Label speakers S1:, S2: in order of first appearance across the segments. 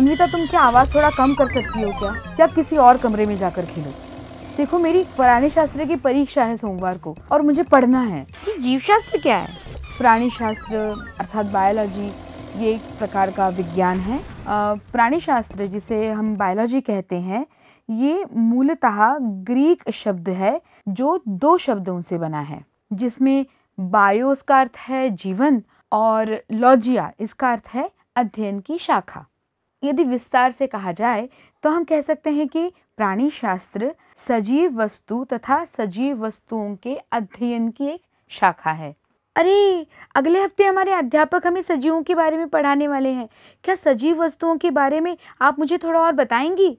S1: अनिता तुम क्या आवाज़ थोड़ा कम कर सकती हो क्या क्या किसी और कमरे में जाकर खेलो देखो मेरी प्राणी शास्त्र की परीक्षा है सोमवार को और मुझे पढ़ना है ये जीव शास्त्र क्या है प्राणी शास्त्र अर्थात बायोलॉजी ये एक प्रकार का विज्ञान है प्राणी शास्त्र जिसे हम बायोलॉजी कहते हैं ये मूलतः ग्रीक शब्द है जो दो शब्दों से बना है जिसमें बायोस का अर्थ है जीवन और लॉजिया इसका अर्थ है अध्ययन की शाखा यदि विस्तार से कहा जाए तो हम कह सकते हैं कि प्राणी शास्त्र सजीव वस्तु तथा सजीव वस्तुओं के अध्ययन की एक शाखा है अरे अगले हफ्ते हमारे अध्यापक हमें सजीवों के बारे में पढ़ाने वाले हैं क्या सजीव वस्तुओं के बारे में आप मुझे थोड़ा और बताएंगी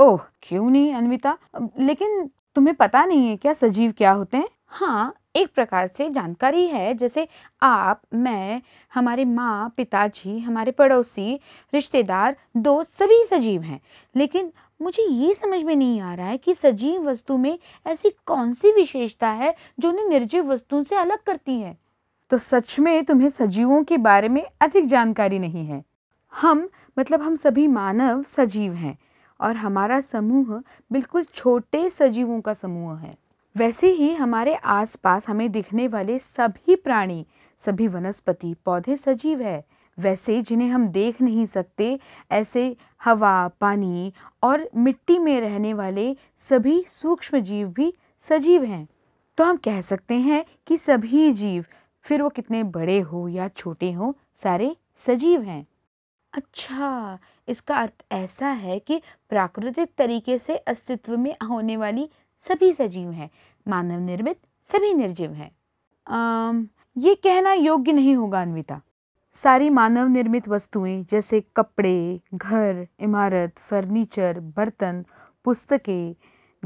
S1: ओह क्यों नहीं अन्विता लेकिन तुम्हें पता नहीं है क्या सजीव क्या होते हैं हाँ एक प्रकार से जानकारी है जैसे आप मैं हमारे माँ पिताजी हमारे पड़ोसी रिश्तेदार दोस्त सभी सजीव हैं लेकिन मुझे ये समझ में नहीं आ रहा है कि सजीव वस्तु में ऐसी कौन सी विशेषता है जो उन्हें निर्जीव वस्तुओं से अलग करती है तो सच में तुम्हें सजीवों के बारे में अधिक जानकारी नहीं है हम मतलब हम सभी मानव सजीव हैं और हमारा समूह बिल्कुल छोटे सजीवों का समूह है वैसे ही हमारे आसपास हमें दिखने वाले सभी प्राणी सभी वनस्पति पौधे सजीव है वैसे जिन्हें हम देख नहीं सकते ऐसे हवा पानी और मिट्टी में रहने वाले सभी सूक्ष्म जीव भी सजीव हैं तो हम कह सकते हैं कि सभी जीव फिर वो कितने बड़े हो या छोटे हों सारे सजीव हैं अच्छा इसका अर्थ ऐसा है कि प्राकृतिक तरीके से अस्तित्व में होने वाली सभी सजीव हैं मानव निर्मित सभी निर्जीव हैं ये कहना योग्य नहीं होगा अन्विता सारी मानव निर्मित वस्तुएं जैसे कपड़े घर इमारत फर्नीचर बर्तन पुस्तकें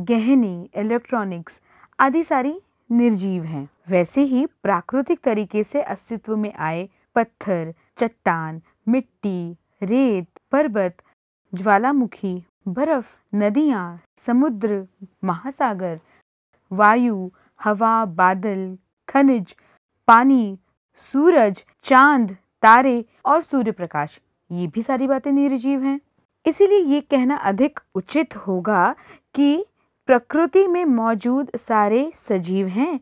S1: गहने इलेक्ट्रॉनिक्स आदि सारी निर्जीव हैं वैसे ही प्राकृतिक तरीके से अस्तित्व में आए पत्थर चट्टान मिट्टी रेत पर्वत ज्वालामुखी बर्फ नदियाँ समुद्र महासागर वायु हवा बादल खनिज पानी सूरज चांद तारे और सूर्य प्रकाश ये भी सारी बातें निर्जीव हैं इसीलिए ये कहना अधिक उचित होगा कि प्रकृति में मौजूद सारे सजीव हैं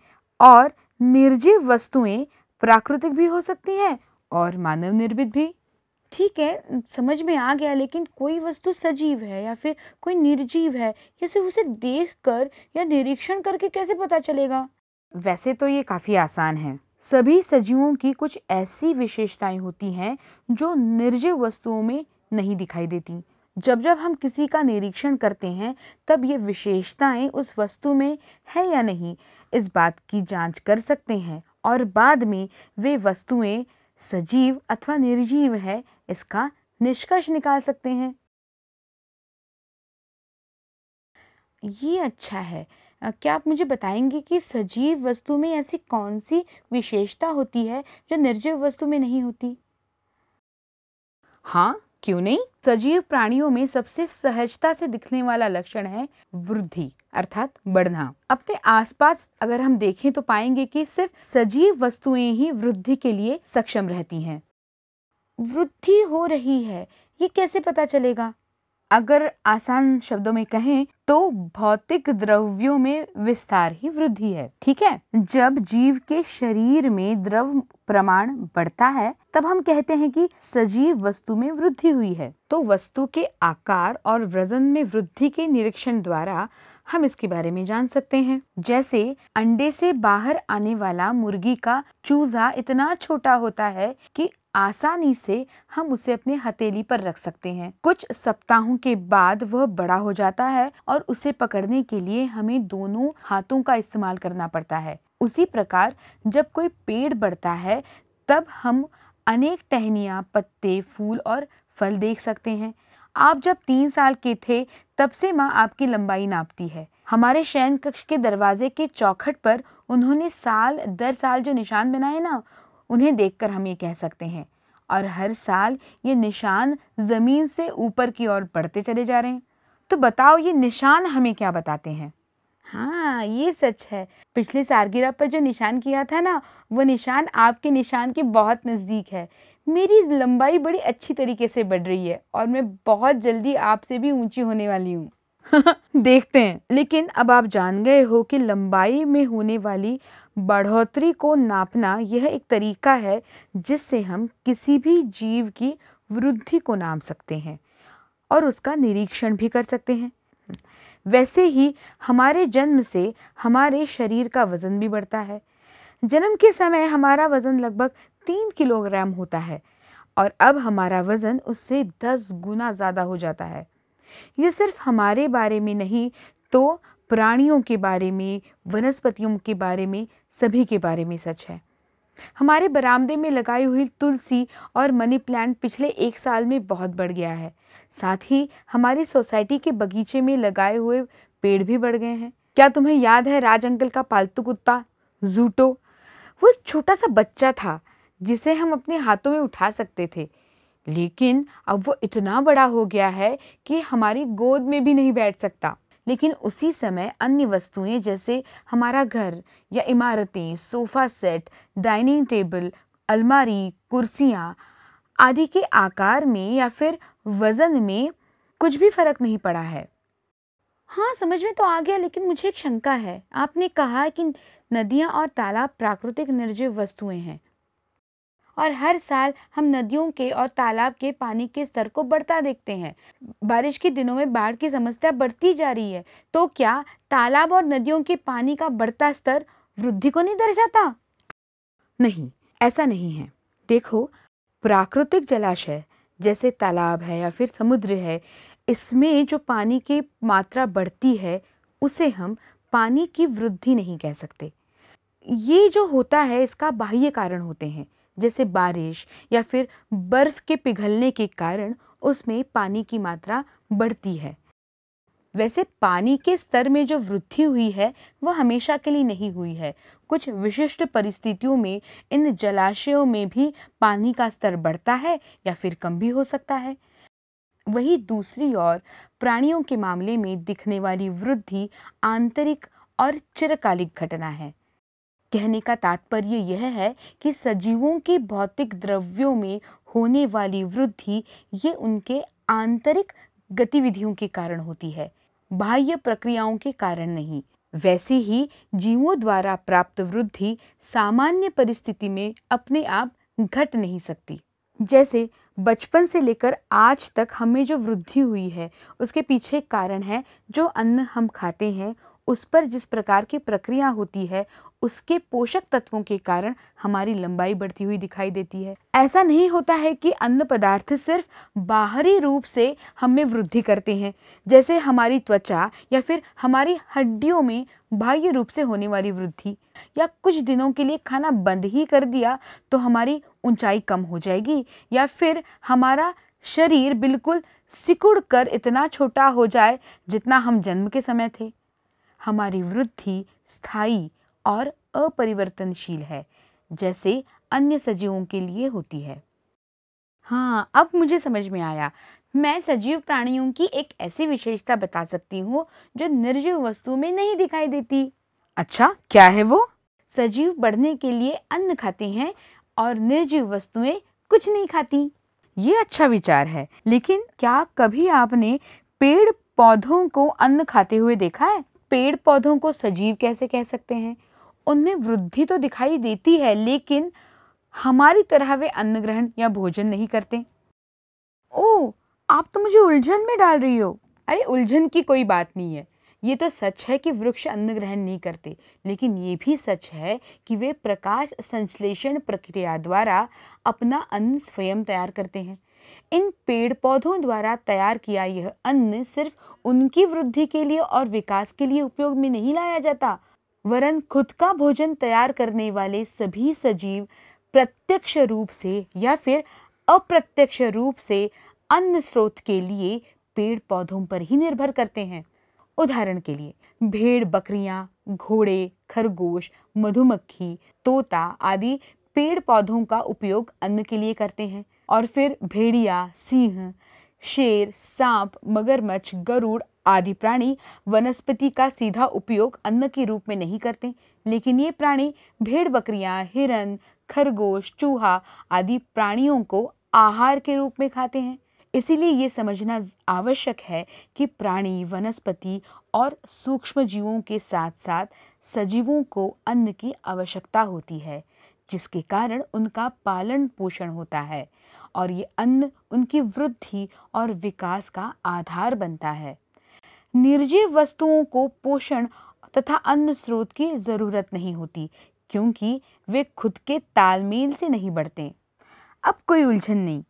S1: और निर्जीव वस्तुएं प्राकृतिक भी हो सकती हैं और मानव निर्मित भी ठीक है समझ में आ गया लेकिन कोई वस्तु सजीव है या फिर कोई निर्जीव है ये सिर्फ उसे देख कर या निरीक्षण करके कैसे पता चलेगा वैसे तो ये काफ़ी आसान है सभी सजीवों की कुछ ऐसी विशेषताएं होती हैं जो निर्जीव वस्तुओं में नहीं दिखाई देती जब जब हम किसी का निरीक्षण करते हैं तब ये विशेषताएं उस वस्तु में है या नहीं इस बात की जांच कर सकते हैं और बाद में वे वस्तुएं सजीव अथवा निर्जीव है इसका निष्कर्ष निकाल सकते हैं ये अच्छा है क्या आप मुझे बताएंगे कि सजीव वस्तु में ऐसी कौन सी विशेषता होती है जो निर्जीव वस्तु में नहीं होती हाँ क्यों नहीं सजीव प्राणियों में सबसे सहजता से दिखने वाला लक्षण है वृद्धि अर्थात बढ़ना अपने आसपास अगर हम देखें तो पाएंगे कि सिर्फ सजीव वस्तुएं ही वृद्धि के लिए सक्षम रहती हैं वृद्धि हो रही है ये कैसे पता चलेगा अगर आसान शब्दों में कहें तो भौतिक द्रव्यों में विस्तार ही वृद्धि है ठीक है जब जीव के शरीर में द्रव प्रमाण बढ़ता है तब हम कहते हैं कि सजीव वस्तु में वृद्धि हुई है तो वस्तु के आकार और वजन में वृद्धि के निरीक्षण द्वारा हम इसके बारे में जान सकते हैं जैसे अंडे से बाहर आने वाला मुर्गी का चूजा इतना छोटा होता है कि आसानी से हम उसे अपने हथेली पर रख सकते हैं कुछ सप्ताहों के बाद वह बड़ा हो जाता है और उसे पकड़ने के लिए हमें दोनों हाथों का इस्तेमाल करना पड़ता है उसी प्रकार जब कोई पेड़ बढ़ता है तब हम अनेक टहनियाँ पत्ते फूल और फल देख सकते हैं आप जब तीन साल के थे तब से माँ आपकी लंबाई नापती है हमारे शयन कक्ष के दरवाजे के चौखट पर उन्होंने साल दर साल जो निशान बनाए ना उन्हें देखकर हम ये कह सकते हैं और हर साल ये निशान ज़मीन से ऊपर की ओर बढ़ते चले जा रहे हैं तो बताओ ये निशान हमें क्या बताते हैं हाँ ये सच है पिछले सालगिरह पर जो निशान किया था ना वो निशान आपके निशान के बहुत नज़दीक है मेरी लंबाई बड़ी अच्छी तरीके से बढ़ रही है और मैं बहुत जल्दी आपसे भी ऊंची होने वाली हूँ देखते हैं लेकिन अब आप जान गए हो कि लंबाई में होने वाली बढ़ोतरी को नापना यह एक तरीका है जिससे हम किसी भी जीव की वृद्धि को नाप सकते हैं और उसका निरीक्षण भी कर सकते हैं वैसे ही हमारे जन्म से हमारे शरीर का वज़न भी बढ़ता है जन्म के समय हमारा वज़न लगभग तीन किलोग्राम होता है और अब हमारा वज़न उससे दस गुना ज़्यादा हो जाता है ये सिर्फ हमारे बारे में नहीं तो प्राणियों के बारे में वनस्पतियों के बारे में सभी के बारे में सच है हमारे बरामदे में लगाई हुई तुलसी और मनी प्लांट पिछले एक साल में बहुत बढ़ गया है साथ ही हमारी सोसाइटी के बगीचे में लगाए हुए पेड़ भी बढ़ गए हैं क्या तुम्हें याद है राज अंकल का पालतू कुत्ता जूटो वो एक छोटा सा बच्चा था जिसे हम अपने हाथों में उठा सकते थे लेकिन अब वो इतना बड़ा हो गया है कि हमारी गोद में भी नहीं बैठ सकता लेकिन उसी समय अन्य वस्तुएं जैसे हमारा घर या इमारतें सोफ़ा सेट डाइनिंग टेबल अलमारी कुर्सियाँ आदि के आकार में या फिर वज़न में कुछ भी फ़र्क नहीं पड़ा है हाँ समझ में तो आ गया लेकिन मुझे एक शंका है आपने कहा कि नदियाँ और तालाब प्राकृतिक निर्जीव वस्तुएं हैं और हर साल हम नदियों के और तालाब के पानी के स्तर को बढ़ता देखते हैं बारिश के दिनों में बाढ़ की समस्या बढ़ती जा रही है तो क्या तालाब और नदियों के पानी का बढ़ता स्तर वृद्धि को नहीं दर्शाता नहीं ऐसा नहीं है देखो प्राकृतिक जलाशय जैसे तालाब है या फिर समुद्र है इसमें जो पानी की मात्रा बढ़ती है उसे हम पानी की वृद्धि नहीं कह सकते ये जो होता है इसका बाह्य कारण होते हैं जैसे बारिश या फिर बर्फ़ के पिघलने के कारण उसमें पानी की मात्रा बढ़ती है वैसे पानी के स्तर में जो वृद्धि हुई है वह हमेशा के लिए नहीं हुई है कुछ विशिष्ट परिस्थितियों में इन जलाशयों में भी पानी का स्तर बढ़ता है या फिर कम भी हो सकता है वही दूसरी ओर प्राणियों के मामले में दिखने वाली वृद्धि आंतरिक और चिरकालिक घटना है कहने का तात्पर्य यह है कि सजीवों के भौतिक द्रव्यों में होने वाली वृद्धि ये उनके आंतरिक गतिविधियों के कारण होती है बाह्य प्रक्रियाओं के कारण नहीं वैसे ही जीवों द्वारा प्राप्त वृद्धि सामान्य परिस्थिति में अपने आप घट नहीं सकती जैसे बचपन से लेकर आज तक हमें जो वृद्धि हुई है उसके पीछे कारण है जो अन्न हम खाते हैं उस पर जिस प्रकार की प्रक्रिया होती है उसके पोषक तत्वों के कारण हमारी लंबाई बढ़ती हुई दिखाई देती है ऐसा नहीं होता है कि अन्न पदार्थ सिर्फ बाहरी रूप से हमें वृद्धि करते हैं जैसे हमारी त्वचा या फिर हमारी हड्डियों में बाह्य रूप से होने वाली वृद्धि या कुछ दिनों के लिए खाना बंद ही कर दिया तो हमारी ऊंचाई कम हो जाएगी या फिर हमारा शरीर बिल्कुल सिकुड़ कर इतना छोटा हो जाए जितना हम जन्म के समय थे हमारी वृद्धि स्थायी और अपरिवर्तनशील है जैसे अन्य सजीवों के लिए होती है हाँ अब मुझे समझ में आया मैं सजीव प्राणियों की एक ऐसी विशेषता बता सकती हूँ जो निर्जीव वस्तु में नहीं दिखाई देती अच्छा क्या है वो सजीव बढ़ने के लिए अन्न खाते हैं और निर्जीव वस्तुएं कुछ नहीं खाती ये अच्छा विचार है लेकिन क्या कभी आपने पेड़ पौधों को अन्न खाते हुए देखा है पेड़ पौधों को सजीव कैसे कह सकते हैं उनमें वृद्धि तो दिखाई देती है लेकिन हमारी तरह वे अन्न ग्रहण या भोजन नहीं करते ओ आप तो मुझे उलझन में डाल रही हो अरे उलझन की कोई बात नहीं है ये तो सच है कि वृक्ष अन्न ग्रहण नहीं करते लेकिन ये भी सच है कि वे प्रकाश संश्लेषण प्रक्रिया द्वारा अपना अन्न स्वयं तैयार करते हैं इन पेड़ पौधों द्वारा तैयार किया यह अन्न सिर्फ उनकी वृद्धि के लिए और विकास के लिए उपयोग में नहीं लाया जाता वरन खुद का भोजन तैयार करने वाले सभी सजीव प्रत्यक्ष रूप से या फिर अप्रत्यक्ष रूप से अन्न स्रोत के लिए पेड़ पौधों पर ही निर्भर करते हैं उदाहरण के लिए भेड़ बकरियां, घोड़े खरगोश मधुमक्खी तोता आदि पेड़ पौधों का उपयोग अन्न के लिए करते हैं और फिर भेड़िया सिंह शेर सांप मगरमच्छ गरुड़ आदि प्राणी वनस्पति का सीधा उपयोग अन्न के रूप में नहीं करते लेकिन ये प्राणी भेड़ बकरियां हिरन खरगोश चूहा आदि प्राणियों को आहार के रूप में खाते हैं इसीलिए ये समझना आवश्यक है कि प्राणी वनस्पति और सूक्ष्म जीवों के साथ साथ सजीवों को अन्न की आवश्यकता होती है जिसके कारण उनका पालन पोषण होता है और ये अन्न उनकी वृद्धि और विकास का आधार बनता है निर्जीव वस्तुओं को पोषण तथा अन्न स्रोत की ज़रूरत नहीं होती क्योंकि वे खुद के तालमेल से नहीं बढ़ते अब कोई उलझन नहीं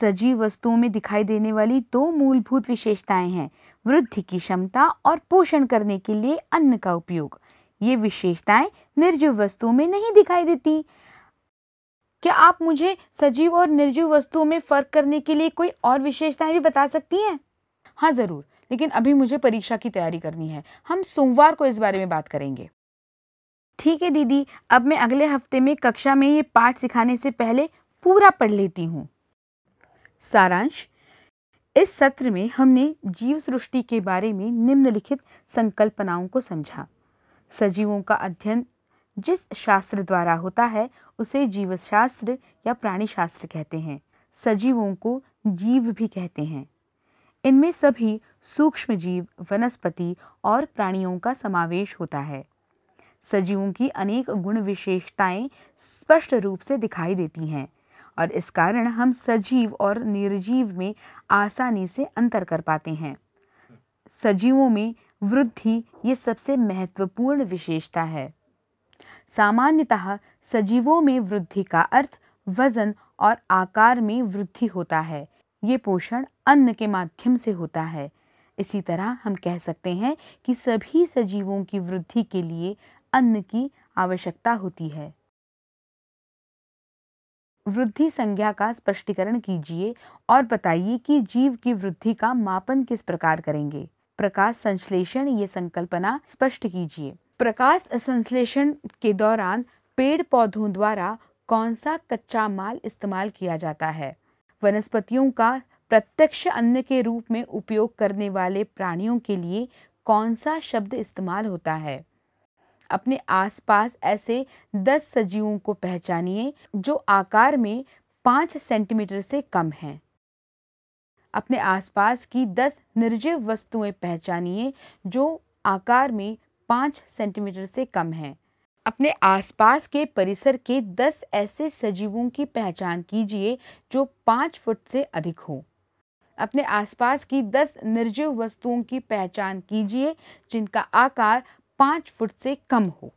S1: सजीव वस्तुओं में दिखाई देने वाली दो मूलभूत विशेषताएं हैं वृद्धि की क्षमता और पोषण करने के लिए अन्न का उपयोग ये विशेषताएं निर्जीव वस्तुओं में नहीं दिखाई देती क्या आप मुझे सजीव और निर्जीव वस्तुओं में फ़र्क करने के लिए कोई और विशेषताएं भी बता सकती हैं हाँ ज़रूर लेकिन अभी मुझे परीक्षा की तैयारी करनी है हम सोमवार को इस बारे में बात करेंगे ठीक है दीदी अब मैं अगले हफ्ते में कक्षा में ये पाठ सिखाने से पहले पूरा पढ़ लेती हूँ सारांश इस सत्र में हमने जीव सृष्टि के बारे में निम्नलिखित संकल्पनाओं को समझा सजीवों का अध्ययन जिस शास्त्र द्वारा होता है उसे जीवशास्त्र या प्राणी शास्त्र कहते हैं सजीवों को जीव भी कहते हैं इनमें सभी सूक्ष्म जीव वनस्पति और प्राणियों का समावेश होता है सजीवों की अनेक गुण विशेषताएं स्पष्ट रूप से दिखाई देती हैं और इस कारण हम सजीव और निर्जीव में आसानी से अंतर कर पाते हैं सजीवों में वृद्धि ये सबसे महत्वपूर्ण विशेषता है सामान्यतः सजीवों में वृद्धि का अर्थ वजन और आकार में वृद्धि होता है ये पोषण अन्न के माध्यम से होता है इसी तरह हम कह सकते हैं कि सभी सजीवों की वृद्धि के लिए अन्न की आवश्यकता होती है वृद्धि संज्ञा का स्पष्टीकरण कीजिए और बताइए कि जीव की वृद्धि का मापन किस प्रकार करेंगे प्रकाश संश्लेषण ये संकल्पना स्पष्ट कीजिए प्रकाश संश्लेषण के दौरान पेड़ पौधों द्वारा कौन सा कच्चा माल इस्तेमाल किया जाता है वनस्पतियों का प्रत्यक्ष अन्न के रूप में उपयोग करने वाले प्राणियों के लिए कौन सा शब्द इस्तेमाल होता है अपने आसपास ऐसे दस सजीवों को पहचानिए जो आकार में पाँच सेंटीमीटर से कम हैं अपने आसपास की दस निर्जीव वस्तुएं पहचानिए जो आकार में पाँच सेंटीमीटर से कम है अपने आसपास के परिसर के दस ऐसे सजीवों की पहचान कीजिए जो पाँच फुट से अधिक हो अपने आसपास की दस निर्जीव वस्तुओं की पहचान कीजिए जिनका आकार पाँच फुट से कम हो